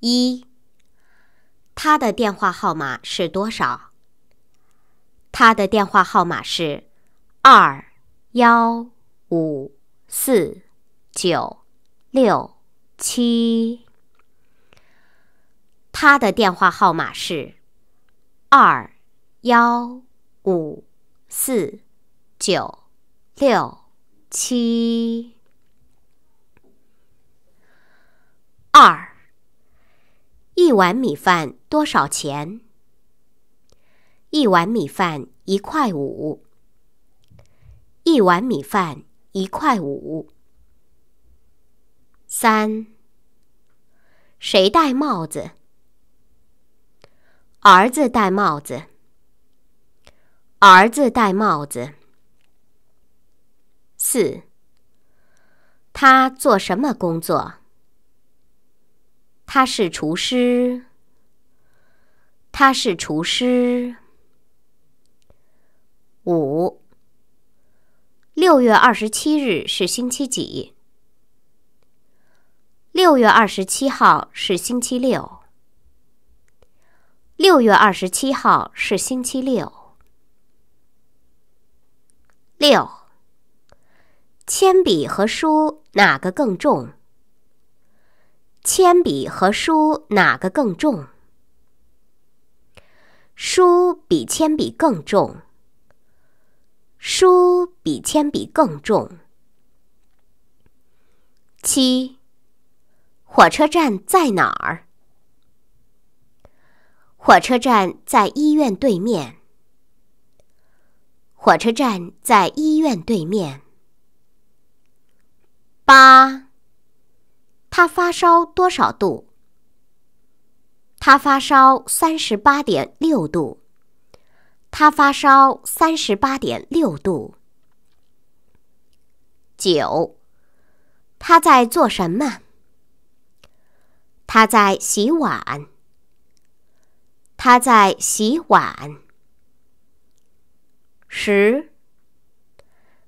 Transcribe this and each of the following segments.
一，他的电话号码是多少？他的电话号码是二幺五四九六七。他的电话号码是二幺五四九六七二。一碗米饭多少钱？一碗米饭一块五。一碗米饭一块五。三，谁戴帽子？儿子戴帽子。儿子戴帽子。四，他做什么工作？他是厨师。他是厨师。五。六月二十七日是星期几？六月二十七号是星期六。六月二十七号是星期六。六。铅笔和书哪个更重？铅笔和书哪个更重？书比铅笔更重。书比铅笔更重。七，火车站，在哪儿？火车站，在医院对面。火车站，在医院对面。八。他发烧多少度？他发烧三十八点六度。他发烧三十八点六度。九，他在做什么？他在洗碗。他在洗碗。十，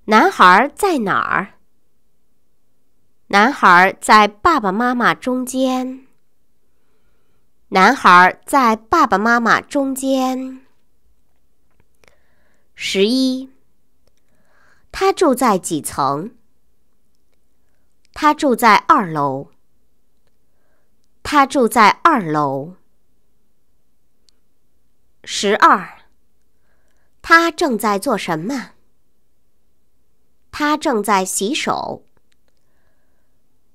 男孩在哪儿？男孩在爸爸妈妈中间。男孩在爸爸妈妈中间。十一，他住在几层？他住在二楼。他住在二楼。十二，他正在做什么？他正在洗手。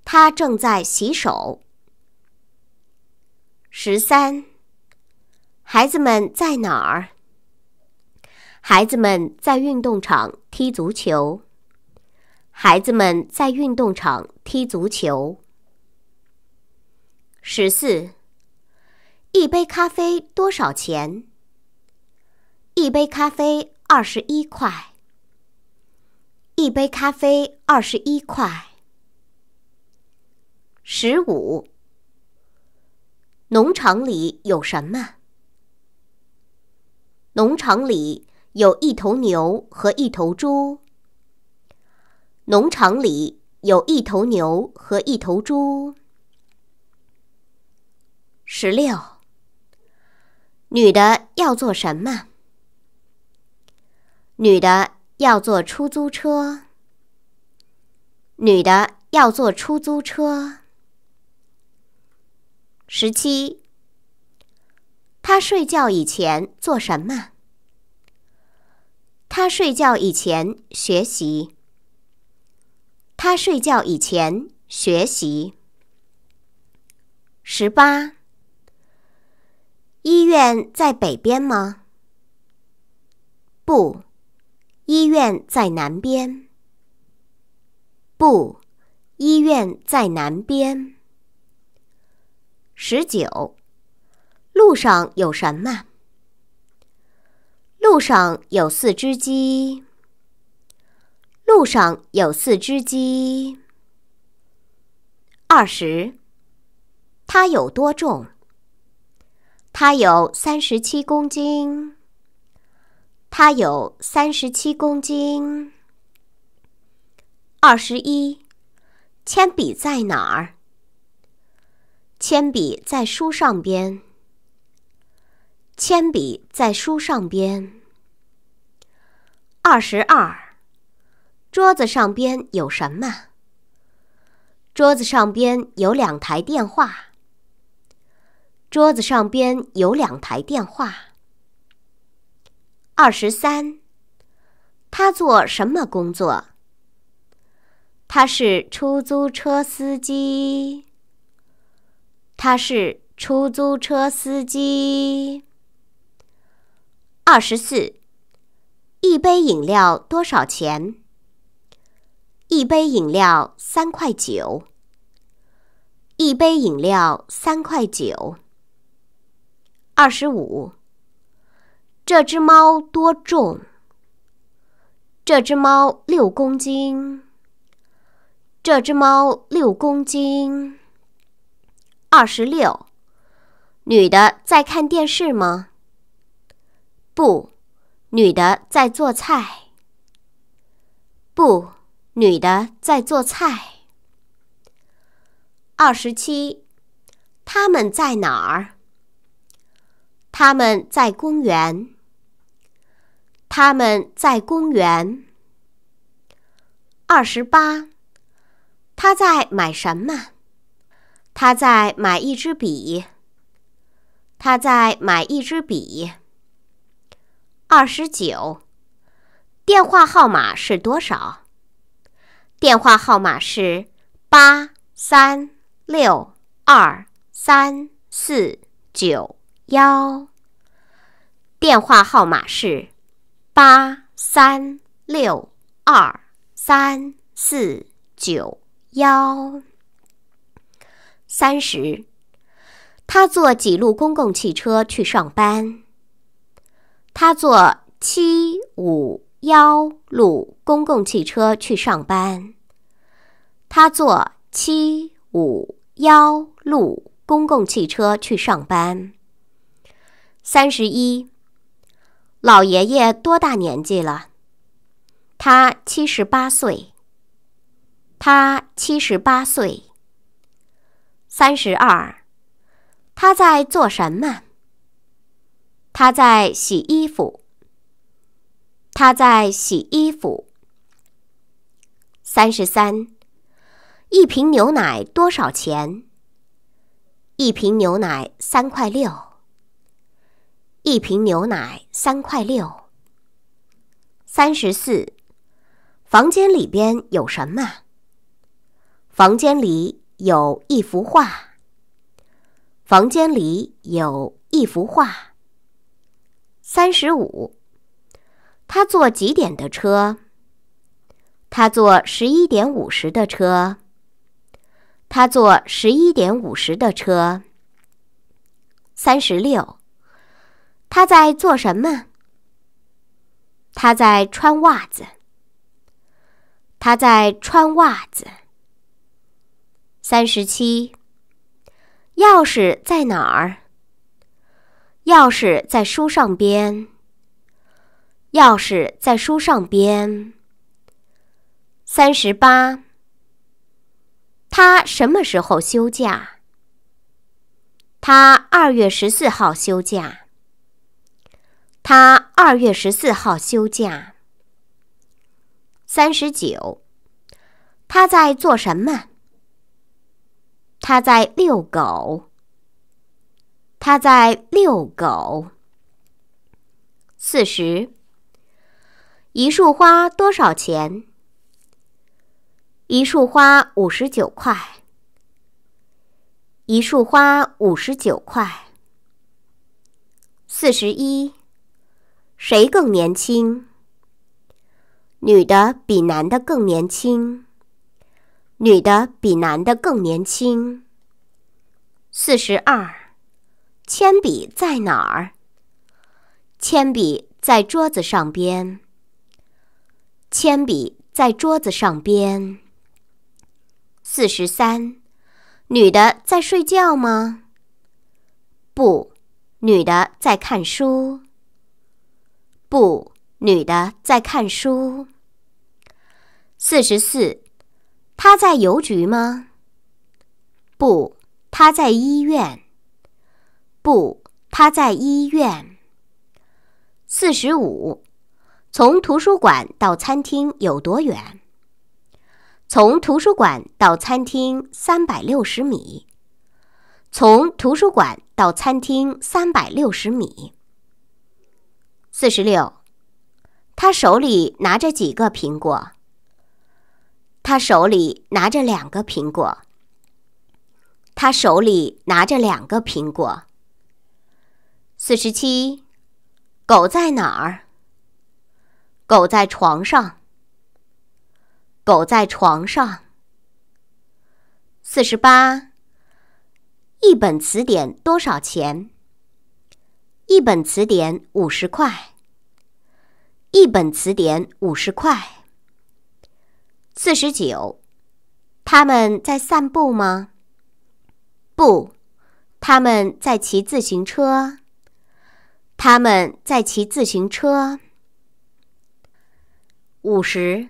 他正在洗手。十三，孩子们在哪儿？孩子们在运动场踢足球。孩子们在运动场踢足球。十四，一杯咖啡多少钱？一杯咖啡二十一块。一杯咖啡二十一块。十五，农场里有什么？农场里有一头牛和一头猪。农场里有一头牛和一头猪。十六，女的要做什么？女的要坐出租车。女的要坐出租车。十七，他睡觉以前做什么？他睡觉以前学习。他睡觉以前学习。十八，医院在北边吗？不，医院在南边。不，医院在南边。十九，路上有什么？路上有四只鸡。路上有四只鸡。二十，它有多重？它有三十七公斤。它有三十七公斤。二十一，铅笔在哪儿？铅笔在书上边。铅笔在书上边。二十二，桌子上边有什么？桌子上边有两台电话。桌子上边有两台电话。二十三，他做什么工作？他是出租车司机。他是出租车司机。二十四，一杯饮料多少钱？一杯饮料三块九。一杯饮料三块九。二十五，这只猫多重？这只猫六公斤。这只猫六公斤。二十六，女的在看电视吗？不，女的在做菜。不，女的在做菜。二十七，他们在哪儿？他们在公园。他们在公园。二十八，他在买什么？他在买一支笔。他在买一支笔。二十九，电话号码是多少？电话号码是八三六二三四九幺。电话号码是八三六二三四九幺。三十，他坐几路公共汽车去上班？他坐七五幺路公共汽车去上班。他坐七五幺路公共汽车去上班。三十一，老爷爷多大年纪了？他七十八岁。他七十八岁。三十二，他在做什么？他在洗衣服。他在洗衣服。三十三，一瓶牛奶多少钱？一瓶牛奶三块六。一瓶牛奶三块六。三十四，房间里边有什么？房间里。有一幅画。房间里有一幅画。三十五，他坐几点的车？他坐十一点五十的车。他坐十一点五十的车。三十六，他在做什么？他在穿袜子。他在穿袜子。三十七，钥匙在哪儿？钥匙在书上边。钥匙在书上边。三十八，他什么时候休假？他二月十四号休假。他二月十四号休假。三十九，他在做什么？他在遛狗，他在遛狗。四十，一束花多少钱？一束花五十九块，一束花五十九块。四十一，谁更年轻？女的比男的更年轻。女的比男的更年轻。四十二，铅笔在哪儿？铅笔在桌子上边。铅笔在桌子上边。四十三，女的在睡觉吗？不，女的在看书。不，女的在看书。四十四。他在邮局吗？不，他在医院。不，他在医院。四十五，从图书馆到餐厅有多远？从图书馆到餐厅三百六十米。从图书馆到餐厅三百六十米。四十六，他手里拿着几个苹果？他手里拿着两个苹果。他手里拿着两个苹果。四十七，狗在哪儿？狗在床上。狗在床上。四十八，一本词典多少钱？一本词典五十块。一本词典五十块。四十九，他们在散步吗？不，他们在骑自行车。他们在骑自行车。五十，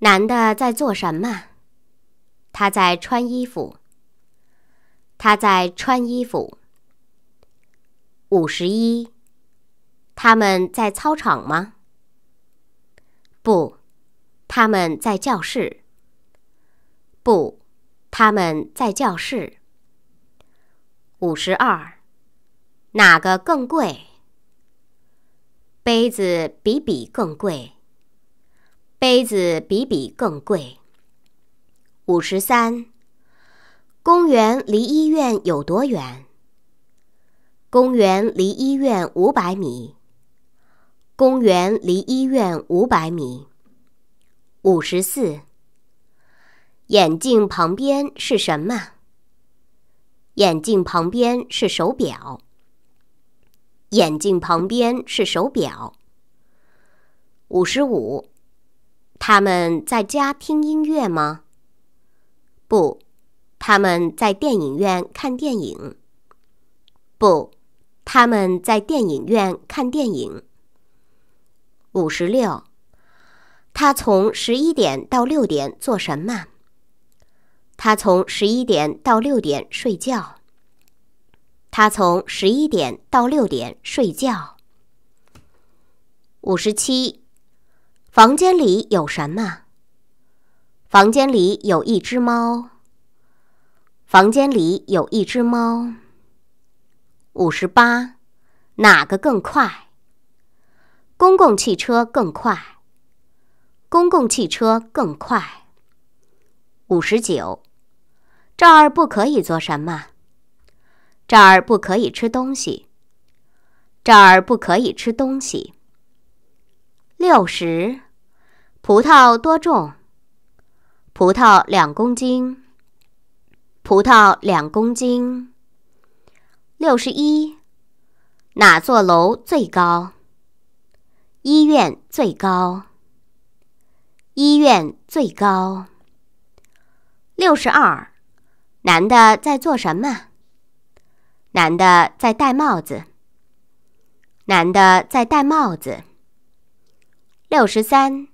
男的在做什么？他在穿衣服。他在穿衣服。五十一，他们在操场吗？不。他们在教室。不，他们在教室。五十二，哪个更贵？杯子比笔更贵。杯子比笔更贵。五十三，公园离医院有多远？公园离医院五百米。公园离医院五百米。五十四。眼镜旁边是什么？眼镜旁边是手表。眼镜旁边是手表。五十五，他们在家听音乐吗？不，他们在电影院看电影。不，他们在电影院看电影。五十六。他从十一点到六点做什么？他从十一点到六点睡觉。他从十一点到六点睡觉。五十七，房间里有什么？房间里有一只猫。房间里有一只猫。五十八，哪个更快？公共汽车更快。公共汽车更快。五十九，这儿不可以做什么？这儿不可以吃东西。这儿不可以吃东西。六十，葡萄多重？葡萄两公斤。葡萄两公斤。六十一，哪座楼最高？医院最高。医院最高六十二，男的在做什么？男的在戴帽子。男的在戴帽子。六十三，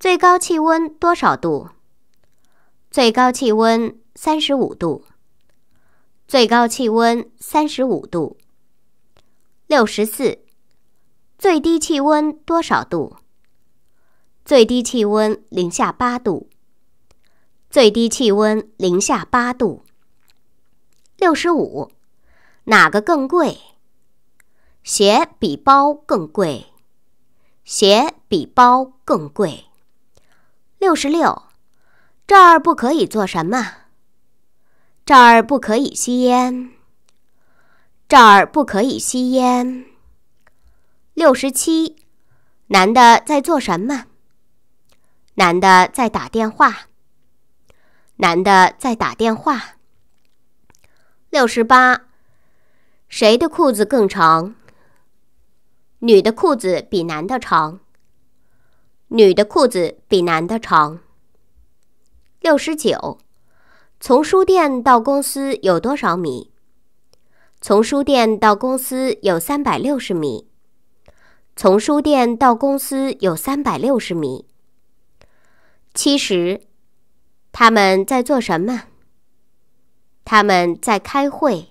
最高气温多少度？最高气温三十五度。最高气温三十五度。六十四，最低气温多少度？最低气温零下八度。最低气温零下八度。六十五，哪个更贵？鞋比包更贵。鞋比包更贵。六十六，这儿不可以做什么？这儿不可以吸烟。这儿不可以吸烟。六十七，男的在做什么？男的在打电话。男的在打电话。六十八，谁的裤子更长？女的裤子比男的长。女的裤子比男的长。六十九，从书店到公司有多少米？从书店到公司有三百六十米。从书店到公司有三百六十米。七十，他们在做什么？他们在开会。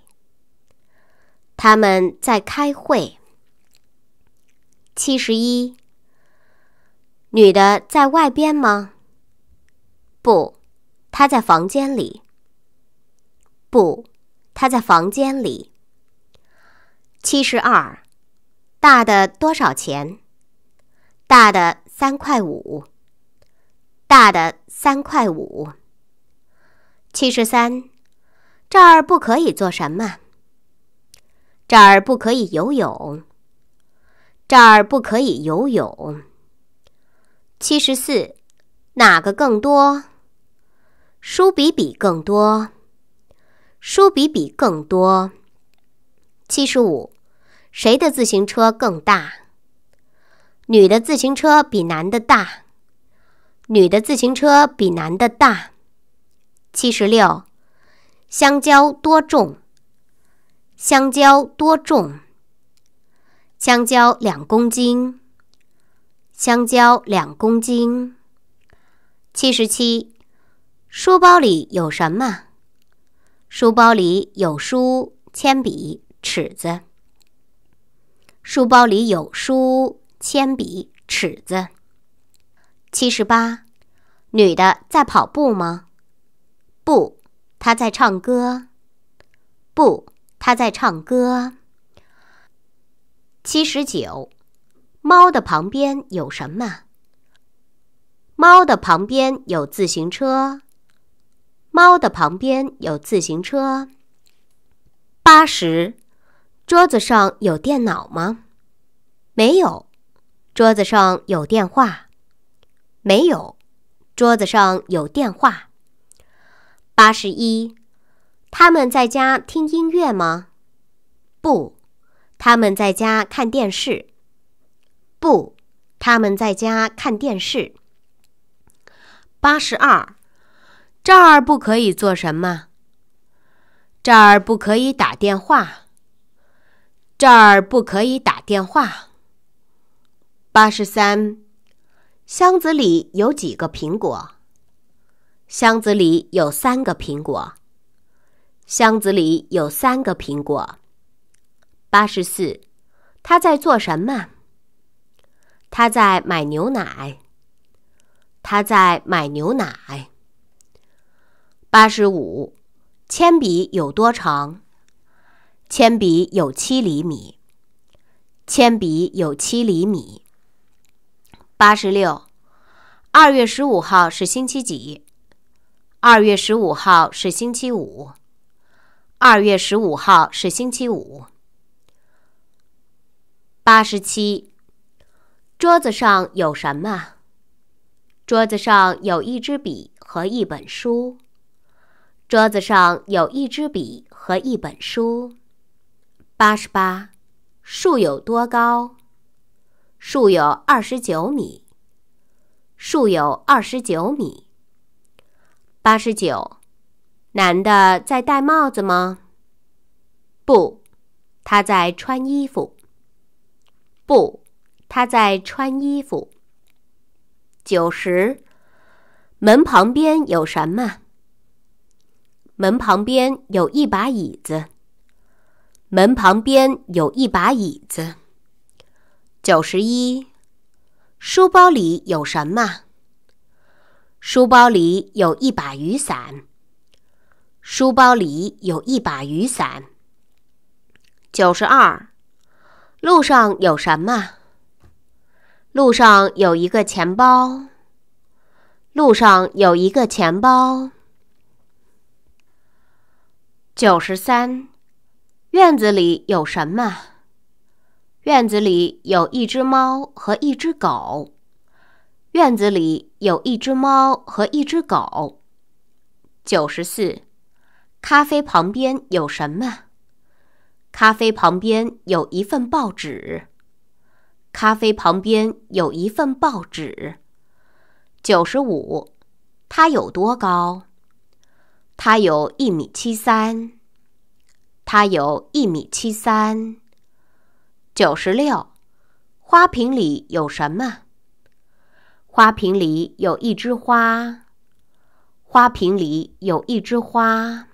他们在开会。七十一，女的在外边吗？不，她在房间里。不，她在房间里。七十二，大的多少钱？大的三块五。大的三块五。七十三，这儿不可以做什么？这儿不可以游泳。这儿不可以游泳。七十四，哪个更多？书比比更多。书比比更多。七十五，谁的自行车更大？女的自行车比男的大。女的自行车比男的大。七十六，香蕉多重？香蕉多重？香蕉两公斤。香蕉两公斤。七十七，书包里有什么？书包里有书、铅笔、尺子。书包里有书、铅笔、尺子。七十八，女的在跑步吗？不，她在唱歌。不，她在唱歌。七十九，猫的旁边有什么？猫的旁边有自行车。猫的旁边有自行车。八十，桌子上有电脑吗？没有，桌子上有电话。没有，桌子上有电话。八十一，他们在家听音乐吗？不，他们在家看电视。不，他们在家看电视。八十二，这儿不可以做什么？这儿不可以打电话。这儿不可以打电话。八十三。箱子里有几个苹果？箱子里有三个苹果。箱子里有三个苹果。八十四，他在做什么？他在买牛奶。他在买牛奶。八十五，铅笔有多长？铅笔有七厘米。铅笔有七厘米。八十六，二月十五号是星期几？二月十五号是星期五。二月十五号是星期五。八十七，桌子上有什么？桌子上有一支笔和一本书。桌子上有一支笔和一本书。八十八，树有多高？树有二十九米，树有二十九米，八十九。男的在戴帽子吗？不，他在穿衣服。不，他在穿衣服。九十。门旁边有什么？门旁边有一把椅子。门旁边有一把椅子。九十一，书包里有什么？书包里有一把雨伞。书包里有一把雨伞。九十二，路上有什么？路上有一个钱包。路上有一个钱包。九十三，院子里有什么？院子里有一只猫和一只狗。院子里有一只猫和一只狗。九十四，咖啡旁边有什么？咖啡旁边有一份报纸。咖啡旁边有一份报纸。九十五，它有多高？它有一米七三。它有一米七三。九十六，花瓶里有什么？花瓶里有一枝花。花瓶里有一枝花。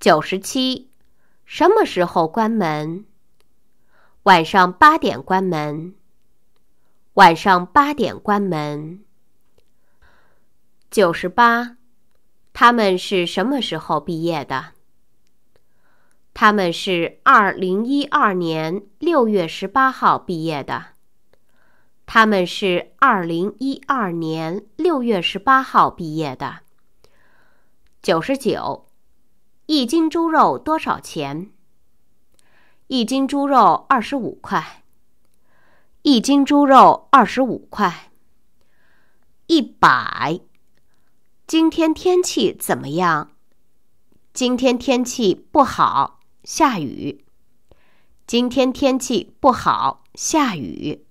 九十七，什么时候关门？晚上八点关门。晚上八点关门。九十八，他们是什么时候毕业的？他们是二零一二年六月十八号毕业的。他们是二零一二年六月十八号毕业的。九十九，一斤猪肉多少钱？一斤猪肉二十五块。一斤猪肉二十五块。一百，今天天气怎么样？今天天气不好。下雨。今天天气不好，下雨。